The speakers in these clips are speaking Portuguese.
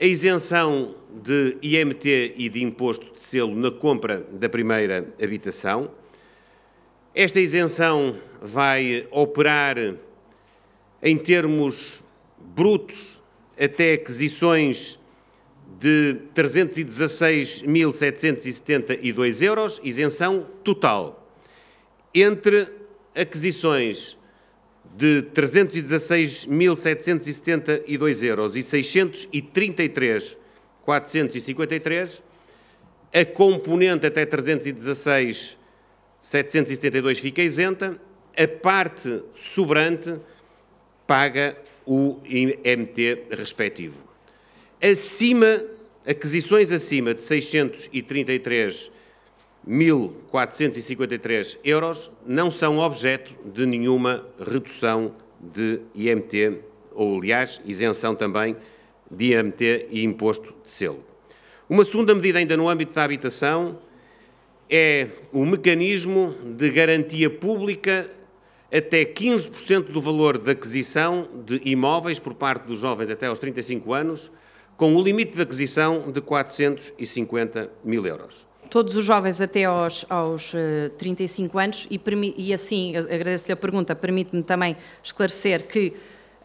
A isenção de IMT e de imposto de selo na compra da primeira habitação. Esta isenção vai operar em termos brutos até aquisições de 316.772 euros, isenção total. Entre aquisições de 316.772 euros e 633.453, a componente até 316.772 fica isenta, a parte sobrante paga o IMT respectivo. Acima, aquisições acima de 633 1.453 euros não são objeto de nenhuma redução de IMT, ou aliás, isenção também de IMT e imposto de selo. Uma segunda medida, ainda no âmbito da habitação, é o mecanismo de garantia pública até 15% do valor de aquisição de imóveis por parte dos jovens até aos 35 anos, com o limite de aquisição de 450 mil euros todos os jovens até aos, aos 35 eh, anos e, e assim, agradeço-lhe a pergunta, permite-me também esclarecer que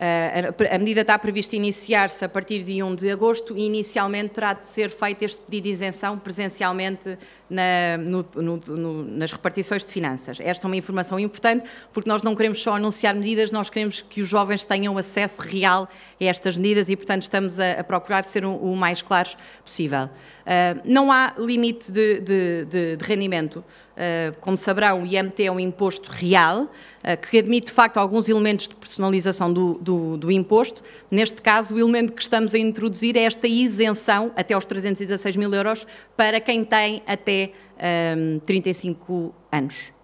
eh, a medida está prevista iniciar-se a partir de 1 de agosto e inicialmente terá de ser feito este pedido de isenção presencialmente na, no, no, no, nas repartições de finanças. Esta é uma informação importante porque nós não queremos só anunciar medidas, nós queremos que os jovens tenham acesso real a estas medidas e, portanto, estamos a, a procurar ser o, o, mais claros possível. Uh, não há limite de, de, de, de rendimento. Eh, como saberão, o IMT é um imposto real, eh, que admite de facto alguns elementos de personalização do, do, do, imposto. Neste caso, o elemento que estamos a introduzir é esta isenção até aos 316 mil euros para quem tem até um, ehm, 35 anos.